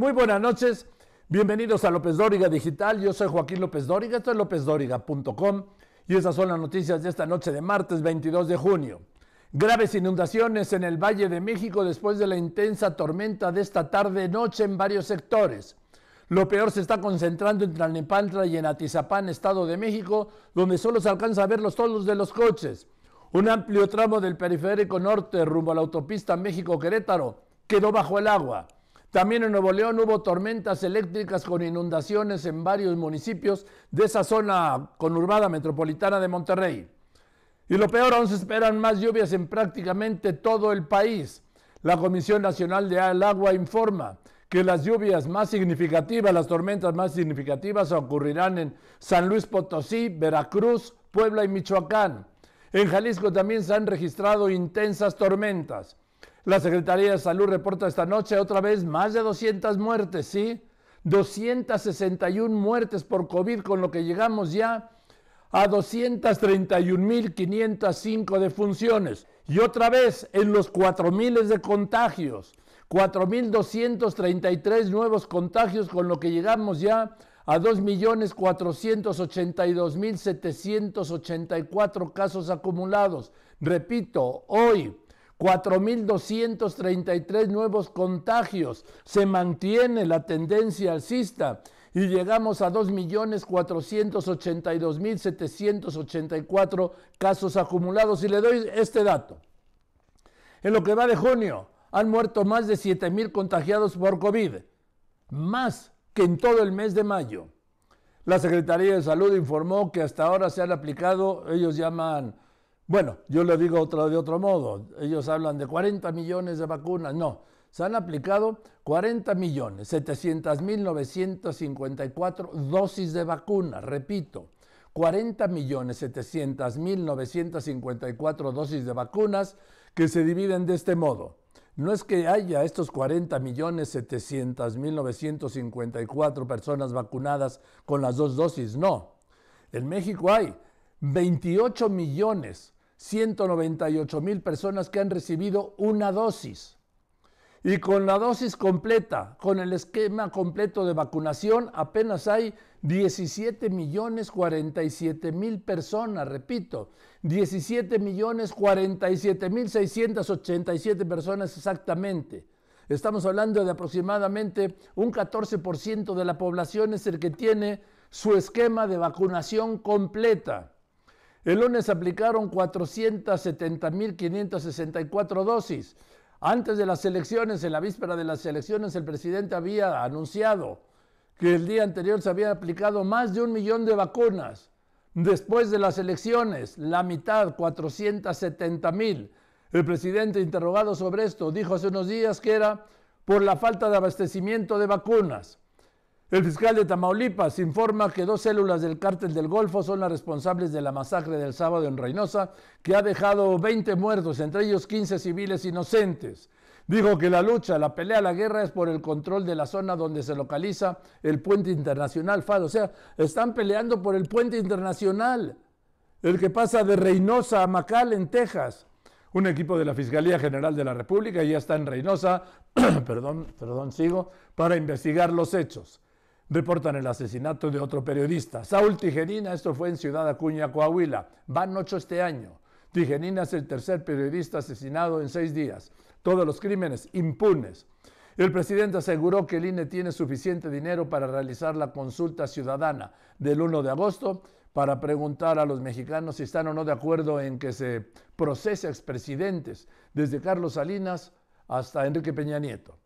Muy buenas noches, bienvenidos a López Dóriga Digital, yo soy Joaquín López Dóriga, esto es lópezdóriga.com y esas son las noticias de esta noche de martes 22 de junio. Graves inundaciones en el Valle de México después de la intensa tormenta de esta tarde-noche en varios sectores. Lo peor se está concentrando en Tlalnepantla y en Atizapán, Estado de México, donde solo se alcanza a ver los toldos de los coches. Un amplio tramo del periférico norte rumbo a la autopista México-Querétaro quedó bajo el agua. También en Nuevo León hubo tormentas eléctricas con inundaciones en varios municipios de esa zona conurbada metropolitana de Monterrey. Y lo peor, aún se esperan más lluvias en prácticamente todo el país. La Comisión Nacional de Agua informa que las lluvias más significativas, las tormentas más significativas ocurrirán en San Luis Potosí, Veracruz, Puebla y Michoacán. En Jalisco también se han registrado intensas tormentas. La Secretaría de Salud reporta esta noche otra vez más de 200 muertes, ¿sí? 261 muertes por COVID, con lo que llegamos ya a 231.505 defunciones. Y otra vez en los 4.000 de contagios, 4.233 nuevos contagios, con lo que llegamos ya a 2.482.784 casos acumulados. Repito, hoy 4.233 nuevos contagios. Se mantiene la tendencia alcista y llegamos a 2.482.784 casos acumulados. Y le doy este dato. En lo que va de junio han muerto más de 7.000 contagiados por COVID, más que en todo el mes de mayo. La Secretaría de Salud informó que hasta ahora se han aplicado, ellos llaman bueno, yo le digo de otro modo. Ellos hablan de 40 millones de vacunas. No, se han aplicado 40 millones, 700 dosis de vacunas. Repito, 40 millones 700 dosis de vacunas que se dividen de este modo. No es que haya estos 40 millones 700 mil 954 personas vacunadas con las dos dosis, no. En México hay 28 millones 198 mil personas que han recibido una dosis. Y con la dosis completa, con el esquema completo de vacunación, apenas hay 17 millones 47 mil personas, repito, 17 millones 47 mil 687 personas exactamente. Estamos hablando de aproximadamente un 14% de la población es el que tiene su esquema de vacunación completa. El lunes aplicaron 470.564 dosis. Antes de las elecciones, en la víspera de las elecciones, el presidente había anunciado que el día anterior se había aplicado más de un millón de vacunas. Después de las elecciones, la mitad, 470.000. El presidente interrogado sobre esto dijo hace unos días que era por la falta de abastecimiento de vacunas. El fiscal de Tamaulipas informa que dos células del cártel del Golfo son las responsables de la masacre del sábado en Reynosa, que ha dejado 20 muertos, entre ellos 15 civiles inocentes. Dijo que la lucha, la pelea, la guerra es por el control de la zona donde se localiza el puente internacional O sea, están peleando por el puente internacional, el que pasa de Reynosa a Macal, en Texas. Un equipo de la Fiscalía General de la República ya está en Reynosa, perdón, perdón, sigo, para investigar los hechos. Reportan el asesinato de otro periodista, Saúl Tijerina, esto fue en Ciudad Acuña, Coahuila. Van ocho este año. Tijerina es el tercer periodista asesinado en seis días. Todos los crímenes impunes. El presidente aseguró que el INE tiene suficiente dinero para realizar la consulta ciudadana del 1 de agosto para preguntar a los mexicanos si están o no de acuerdo en que se procese a expresidentes, desde Carlos Salinas hasta Enrique Peña Nieto.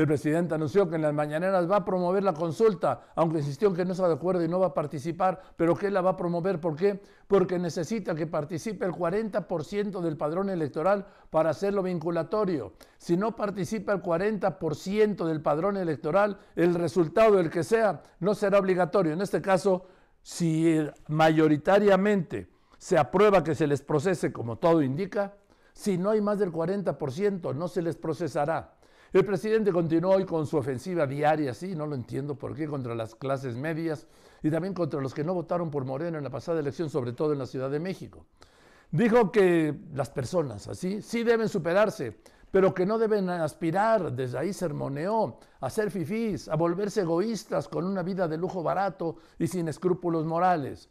El presidente anunció que en las mañaneras va a promover la consulta, aunque insistió en que no está de acuerdo y no va a participar, pero que la va a promover. ¿Por qué? Porque necesita que participe el 40% del padrón electoral para hacerlo vinculatorio. Si no participa el 40% del padrón electoral, el resultado el que sea no será obligatorio. En este caso, si mayoritariamente se aprueba que se les procese como todo indica, si no hay más del 40%, no se les procesará. El presidente continuó hoy con su ofensiva diaria, sí, no lo entiendo por qué, contra las clases medias y también contra los que no votaron por Moreno en la pasada elección, sobre todo en la Ciudad de México. Dijo que las personas así sí deben superarse, pero que no deben aspirar, desde ahí sermoneó, a ser fifís, a volverse egoístas con una vida de lujo barato y sin escrúpulos morales.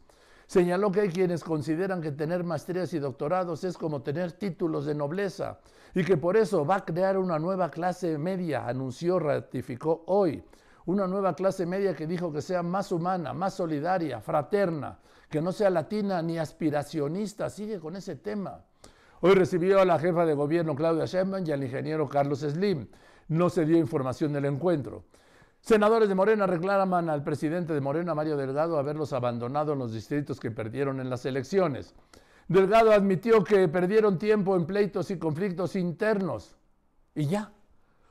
Señaló que hay quienes consideran que tener maestrías y doctorados es como tener títulos de nobleza y que por eso va a crear una nueva clase media, anunció, ratificó hoy. Una nueva clase media que dijo que sea más humana, más solidaria, fraterna, que no sea latina ni aspiracionista. Sigue con ese tema. Hoy recibió a la jefa de gobierno Claudia Sheinbaum y al ingeniero Carlos Slim. No se dio información del encuentro. Senadores de Morena reclaman al presidente de Morena, Mario Delgado, haberlos abandonado en los distritos que perdieron en las elecciones. Delgado admitió que perdieron tiempo en pleitos y conflictos internos. Y ya.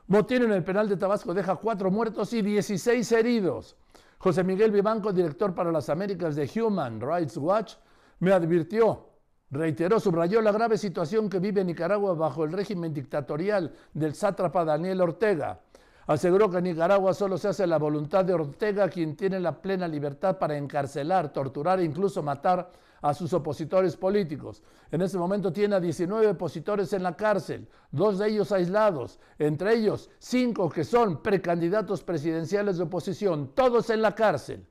Motín en el penal de Tabasco deja cuatro muertos y 16 heridos. José Miguel Vivanco, director para las Américas de Human Rights Watch, me advirtió Reiteró, subrayó la grave situación que vive Nicaragua bajo el régimen dictatorial del sátrapa Daniel Ortega. Aseguró que en Nicaragua solo se hace la voluntad de Ortega, quien tiene la plena libertad para encarcelar, torturar e incluso matar a sus opositores políticos. En este momento tiene a 19 opositores en la cárcel, dos de ellos aislados, entre ellos cinco que son precandidatos presidenciales de oposición, todos en la cárcel.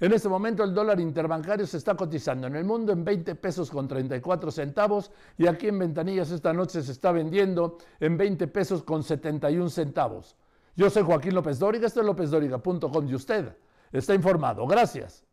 En este momento el dólar interbancario se está cotizando en el mundo en 20 pesos con 34 centavos y aquí en Ventanillas esta noche se está vendiendo en 20 pesos con 71 centavos. Yo soy Joaquín López Dóriga, esto es lópezdóriga.com y usted está informado. Gracias.